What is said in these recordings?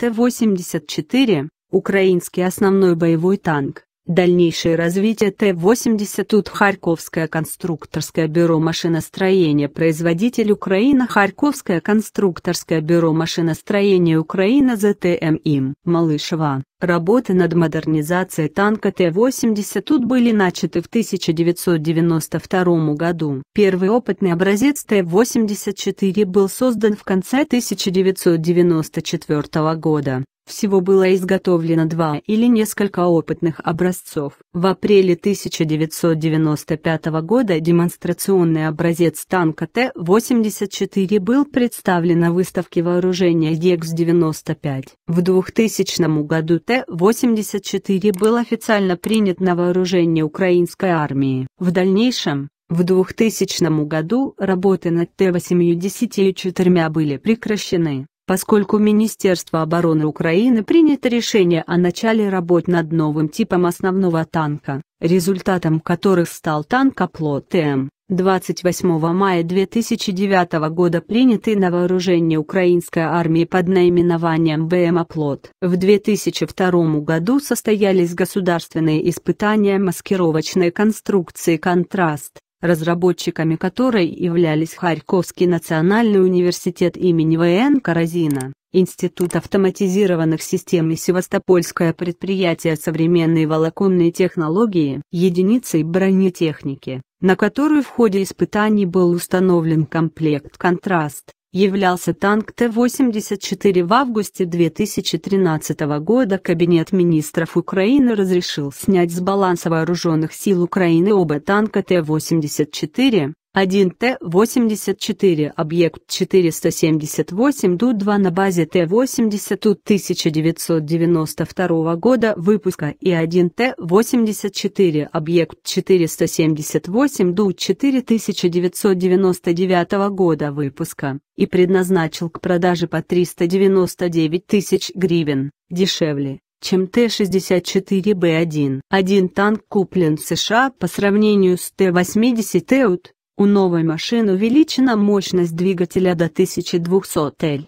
Т-84, украинский основной боевой танк. Дальнейшее развитие Т-80 тут Харьковское конструкторское бюро машиностроения Производитель Украина Харьковское конструкторское бюро машиностроения Украина ЗТМИМ Малышева Работы над модернизацией танка Т-80 тут были начаты в 1992 году. Первый опытный образец Т-84 был создан в конце 1994 года. Всего было изготовлено два или несколько опытных образцов. В апреле 1995 года демонстрационный образец танка Т-84 был представлен на выставке вооружения ЕКС-95. В 2000 году т-84 был официально принят на вооружение украинской армии. В дальнейшем, в 2000 году работы над Т-84 были прекращены, поскольку Министерство обороны Украины принято решение о начале работ над новым типом основного танка, результатом которых стал танк Апло ТМ. 28 мая 2009 года приняты на вооружение украинской армии под наименованием БМ «Оплот». В 2002 году состоялись государственные испытания маскировочной конструкции «Контраст», разработчиками которой являлись Харьковский национальный университет имени В.Н. Каразина, Институт автоматизированных систем и Севастопольское предприятие современной волоконной технологии, единицей бронетехники на которую в ходе испытаний был установлен комплект «Контраст», являлся танк Т-84 в августе 2013 года Кабинет министров Украины разрешил снять с баланса вооруженных сил Украины оба танка Т-84, 1Т-84, объект 478, ДУ-2 на базе Т-80 ТУ-1992 года выпуска и 1Т-84, объект 478, ДУ-4 1999 года выпуска, и предназначил к продаже по 399 тысяч гривен, дешевле, чем Т-64Б1. Один танк куплен в США по сравнению с Т-80 ТУТ у новой машины увеличена мощность двигателя до 1200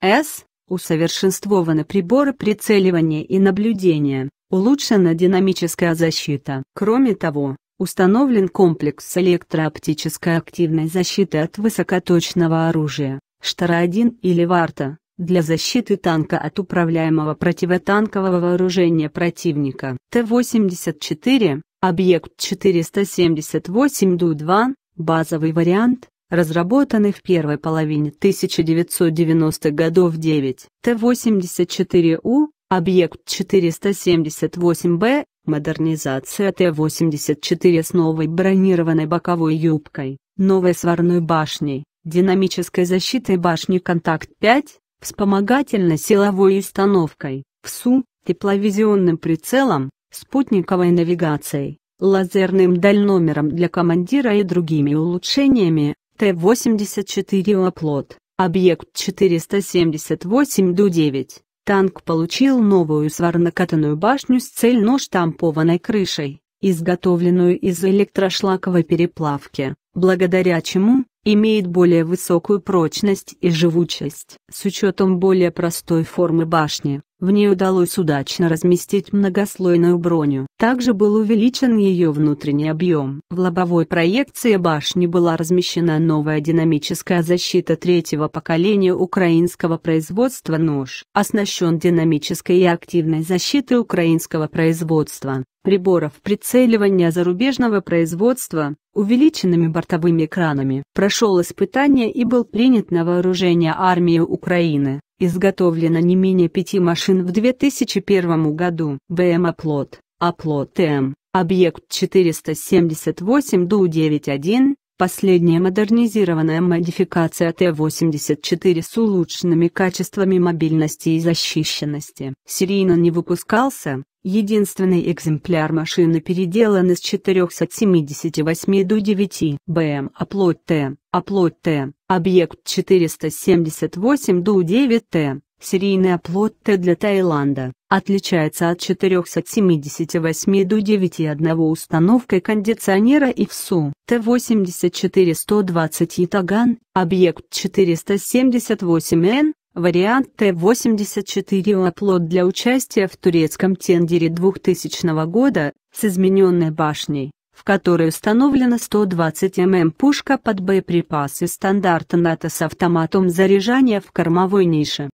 Л.С., усовершенствованы приборы прицеливания и наблюдения, улучшена динамическая защита. Кроме того, установлен комплекс электрооптической активной защиты от высокоточного оружия, Штара-1 или Варта, для защиты танка от управляемого противотанкового вооружения противника. Т-84, объект 478 Ду-2, Базовый вариант, разработанный в первой половине 1990-х годов 9, Т-84У, объект 478Б, модернизация Т-84 с новой бронированной боковой юбкой, новой сварной башней, динамической защитой башни «Контакт-5», вспомогательно-силовой установкой, ВСУ, тепловизионным прицелом, спутниковой навигацией, лазерным дальномером для командира и другими улучшениями, Т-84 «Оплот», объект 478-9, танк получил новую сварнокатанную башню с цельно-штампованной крышей, изготовленную из электрошлаковой переплавки, благодаря чему, имеет более высокую прочность и живучесть. С учетом более простой формы башни, в ней удалось удачно разместить многослойную броню. Также был увеличен ее внутренний объем. В лобовой проекции башни была размещена новая динамическая защита третьего поколения украинского производства нож. Оснащен динамической и активной защитой украинского производства приборов прицеливания зарубежного производства, увеличенными бортовыми экранами. Прошел испытание и был принят на вооружение армии Украины. Изготовлено не менее пяти машин в 2001 году. БМ Оплот, Оплот М, объект 478 ДУ-91, последняя модернизированная модификация Т-84 с улучшенными качествами мобильности и защищенности. Серийно не выпускался, Единственный экземпляр машины переделан из 478 до 9 БМ оплоть Т, оплоть Т, объект 478 до 9 Т, серийный оплот Т для Таиланда, отличается от 478 до 9 9,1 установкой кондиционера и ВСУ. Т-84-120 Ятаган, объект 478Н, Вариант Т-84 оплот для участия в турецком тендере 2000 года, с измененной башней, в которой установлена 120 мм пушка под боеприпасы стандарта НАТО с автоматом заряжания в кормовой нише.